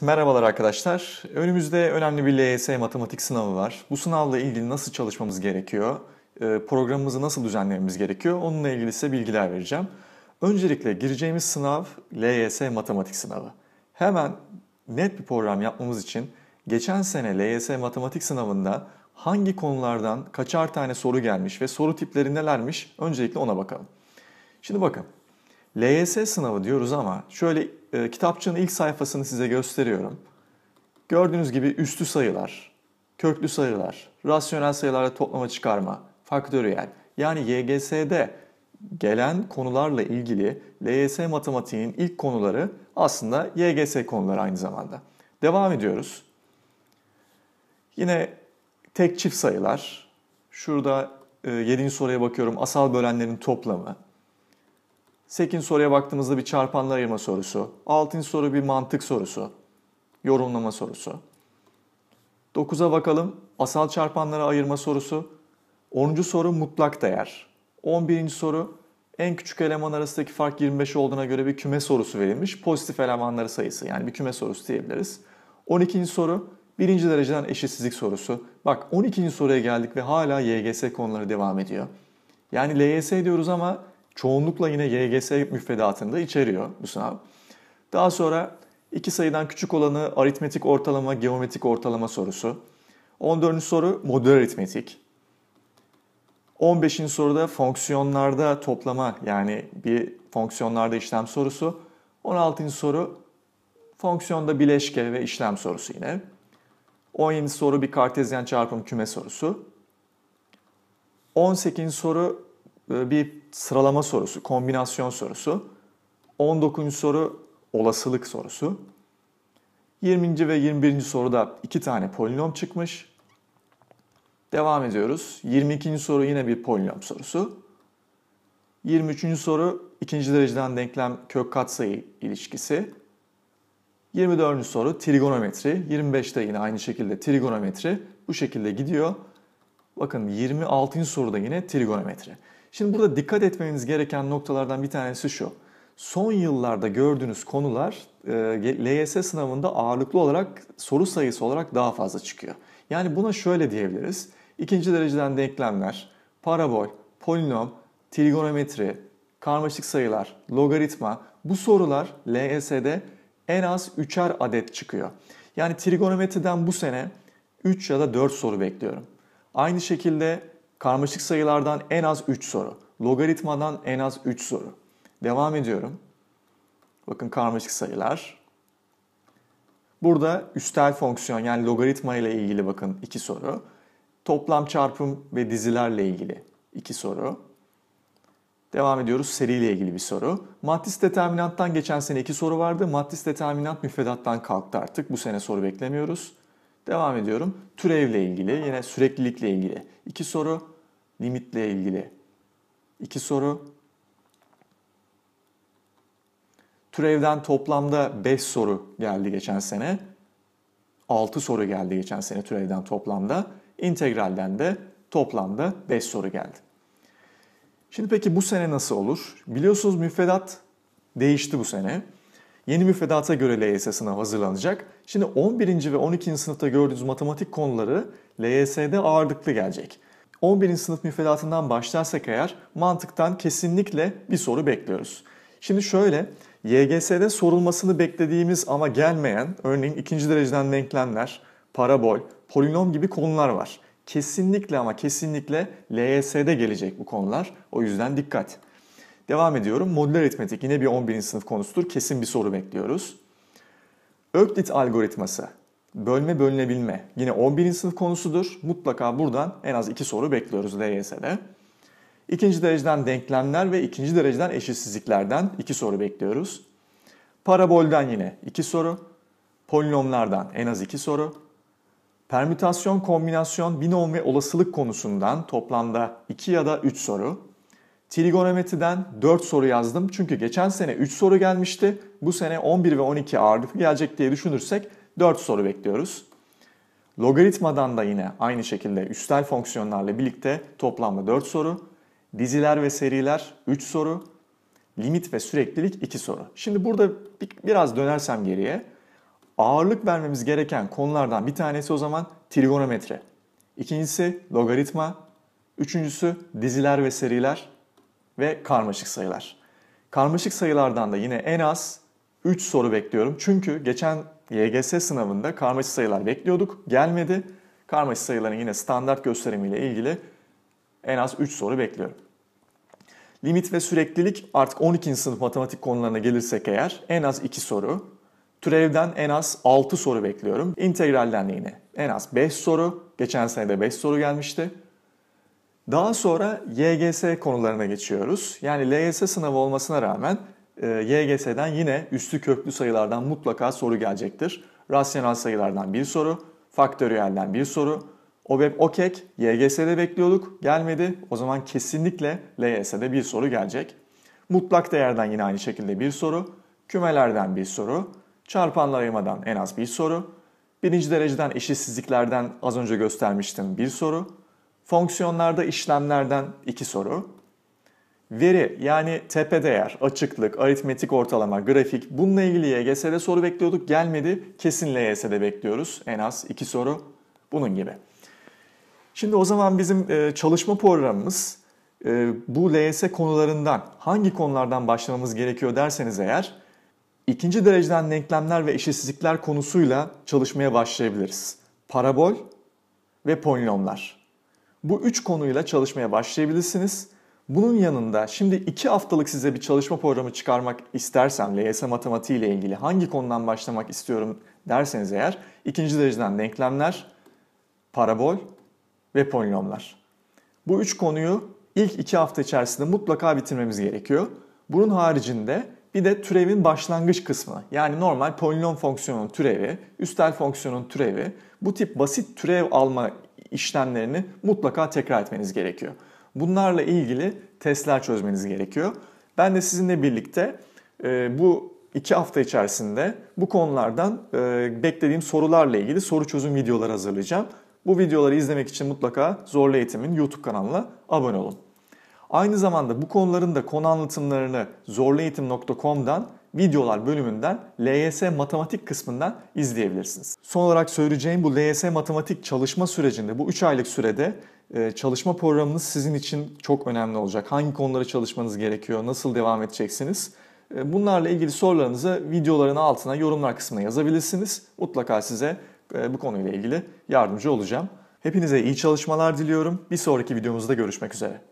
Merhabalar arkadaşlar. Önümüzde önemli bir LYS matematik sınavı var. Bu sınavla ilgili nasıl çalışmamız gerekiyor? Ee, programımızı nasıl düzenlememiz gerekiyor? Onunla ilgili size bilgiler vereceğim. Öncelikle gireceğimiz sınav LYS matematik sınavı. Hemen net bir program yapmamız için geçen sene LYS matematik sınavında hangi konulardan kaçar tane soru gelmiş ve soru tipleri nelermiş öncelikle ona bakalım. Şimdi bakın. LYS sınavı diyoruz ama şöyle e, kitapçığın ilk sayfasını size gösteriyorum. Gördüğünüz gibi üstü sayılar, köklü sayılar, rasyonel sayılarla toplama çıkarma, faktöriyel. Yani YGS'de gelen konularla ilgili LYS matematiğinin ilk konuları aslında YGS konuları aynı zamanda. Devam ediyoruz. Yine tek çift sayılar. Şurada 7. E, soruya bakıyorum. Asal bölenlerin toplamı. 8. soruya baktığımızda bir çarpanlar ayırma sorusu. 6. soru bir mantık sorusu. Yorumlama sorusu. 9'a bakalım. Asal çarpanlara ayırma sorusu. 10. soru mutlak değer. 11. soru en küçük eleman arasındaki fark 25 olduğuna göre bir küme sorusu verilmiş. Pozitif elemanları sayısı yani bir küme sorusu diyebiliriz. 12. soru birinci dereceden eşitsizlik sorusu. Bak 12. soruya geldik ve hala YGS konuları devam ediyor. Yani LYS diyoruz ama Çoğunlukla yine YGS müfredatını da içeriyor bu sınav. Daha sonra iki sayıdan küçük olanı aritmetik ortalama, geometrik ortalama sorusu. 14. soru modül aritmetik. 15. soruda fonksiyonlarda toplama yani bir fonksiyonlarda işlem sorusu. 16. soru fonksiyonda bileşke ve işlem sorusu yine. 17. soru bir kartezyen çarpım küme sorusu. 18. soru ee, bir sıralama sorusu, kombinasyon sorusu. 19. soru olasılık sorusu. 20. ve 21. soruda iki tane polinom çıkmış. Devam ediyoruz. 22. soru yine bir polinom sorusu. 23. soru ikinci dereceden denklem kök katsayı ilişkisi. 24. soru trigonometri. 25'te yine aynı şekilde trigonometri. Bu şekilde gidiyor. Bakın 26. soruda yine trigonometri. Şimdi burada dikkat etmeniz gereken noktalardan bir tanesi şu. Son yıllarda gördüğünüz konular e, LYS sınavında ağırlıklı olarak soru sayısı olarak daha fazla çıkıyor. Yani buna şöyle diyebiliriz. İkinci dereceden denklemler, parabol, polinom, trigonometri, karmaşık sayılar, logaritma bu sorular LYS'de en az 3'er adet çıkıyor. Yani trigonometriden bu sene 3 ya da 4 soru bekliyorum. Aynı şekilde Karmaşık sayılardan en az 3 soru. Logaritmadan en az 3 soru. Devam ediyorum. Bakın karmaşık sayılar. Burada üstel fonksiyon yani logaritma ile ilgili bakın 2 soru. Toplam çarpım ve dizilerle ilgili 2 soru. Devam ediyoruz seriyle ilgili bir soru. Matris determinanttan geçen sene iki soru vardı. Matris determinant müfredattan kalktı artık. Bu sene soru beklemiyoruz. Devam ediyorum. Türevle ilgili, yine süreklilikle ilgili. İki soru limitle ilgili. İki soru Türevden toplamda 5 soru geldi geçen sene. 6 soru geldi geçen sene türevden toplamda. İntegralden de toplamda 5 soru geldi. Şimdi peki bu sene nasıl olur? Biliyorsunuz müfredat değişti bu sene yeni müfredata göre LYS sınavı hazırlanacak. Şimdi 11. ve 12. sınıfta gördüğünüz matematik konuları LYS'de ağırlıklı gelecek. 11. sınıf müfredatından başlarsak eğer mantıktan kesinlikle bir soru bekliyoruz. Şimdi şöyle YGS'de sorulmasını beklediğimiz ama gelmeyen örneğin ikinci dereceden denklemler, parabol, polinom gibi konular var. Kesinlikle ama kesinlikle LYS'de gelecek bu konular. O yüzden dikkat. Devam ediyorum. Modüler aritmetik yine bir 11. sınıf konusudur. Kesin bir soru bekliyoruz. Öklit algoritması, bölme bölünebilme yine 11. sınıf konusudur. Mutlaka buradan en az 2 soru bekliyoruz LYS'de. İkinci dereceden denklemler ve ikinci dereceden eşitsizliklerden 2 soru bekliyoruz. Parabolden yine 2 soru. Polinomlardan en az 2 soru. Permütasyon, kombinasyon, binom ve olasılık konusundan toplamda 2 ya da 3 soru. Trigonometriden 4 soru yazdım. Çünkü geçen sene 3 soru gelmişti. Bu sene 11 ve 12 ağırlıklı gelecek diye düşünürsek 4 soru bekliyoruz. Logaritmadan da yine aynı şekilde üstel fonksiyonlarla birlikte toplamda 4 soru. Diziler ve seriler 3 soru. Limit ve süreklilik 2 soru. Şimdi burada biraz dönersem geriye. Ağırlık vermemiz gereken konulardan bir tanesi o zaman trigonometri. İkincisi logaritma. Üçüncüsü diziler ve seriler ve karmaşık sayılar. Karmaşık sayılardan da yine en az 3 soru bekliyorum. Çünkü geçen YGS sınavında karmaşık sayılar bekliyorduk. Gelmedi. Karmaşık sayıların yine standart gösterimiyle ilgili en az 3 soru bekliyorum. Limit ve süreklilik artık 12. sınıf matematik konularına gelirsek eğer en az 2 soru. Türevden en az 6 soru bekliyorum. İntegralden de yine en az 5 soru. Geçen sene de 5 soru gelmişti. Daha sonra YGS konularına geçiyoruz. Yani LYS sınavı olmasına rağmen e, YGS'den yine üstü köklü sayılardan mutlaka soru gelecektir. Rasyonel sayılardan bir soru, faktöriyelden bir soru. OBEP, OKEK, YGS'de bekliyorduk, gelmedi. O zaman kesinlikle LYS'de bir soru gelecek. Mutlak değerden yine aynı şekilde bir soru. Kümelerden bir soru. Çarpanlar ayırmadan en az bir soru. Birinci dereceden eşitsizliklerden az önce göstermiştim bir soru. Fonksiyonlarda işlemlerden iki soru. Veri yani tepe değer, açıklık, aritmetik ortalama, grafik bununla ilgili YGS'de soru bekliyorduk. Gelmedi. Kesin LYS'de bekliyoruz. En az iki soru bunun gibi. Şimdi o zaman bizim e, çalışma programımız e, bu LYS konularından hangi konulardan başlamamız gerekiyor derseniz eğer ikinci dereceden denklemler ve eşitsizlikler konusuyla çalışmaya başlayabiliriz. Parabol ve polinomlar. Bu üç konuyla çalışmaya başlayabilirsiniz. Bunun yanında şimdi 2 haftalık size bir çalışma programı çıkarmak istersem LYS e matematiği ile ilgili hangi konudan başlamak istiyorum derseniz eğer ikinci dereceden denklemler, parabol ve polinomlar. Bu üç konuyu ilk 2 hafta içerisinde mutlaka bitirmemiz gerekiyor. Bunun haricinde bir de türevin başlangıç kısmı yani normal polinom fonksiyonun türevi, üstel fonksiyonun türevi bu tip basit türev alma işlemlerini mutlaka tekrar etmeniz gerekiyor. Bunlarla ilgili testler çözmeniz gerekiyor. Ben de sizinle birlikte e, bu iki hafta içerisinde bu konulardan e, beklediğim sorularla ilgili soru çözüm videoları hazırlayacağım. Bu videoları izlemek için mutlaka Zorlu Eğitim'in YouTube kanalına abone olun. Aynı zamanda bu konuların da konu anlatımlarını zorlueğitim.com'dan videolar bölümünden LYS matematik kısmından izleyebilirsiniz. Son olarak söyleyeceğim bu LYS matematik çalışma sürecinde bu 3 aylık sürede e, çalışma programınız sizin için çok önemli olacak. Hangi konulara çalışmanız gerekiyor, nasıl devam edeceksiniz? E, bunlarla ilgili sorularınızı videoların altına yorumlar kısmına yazabilirsiniz. Mutlaka size e, bu konuyla ilgili yardımcı olacağım. Hepinize iyi çalışmalar diliyorum. Bir sonraki videomuzda görüşmek üzere.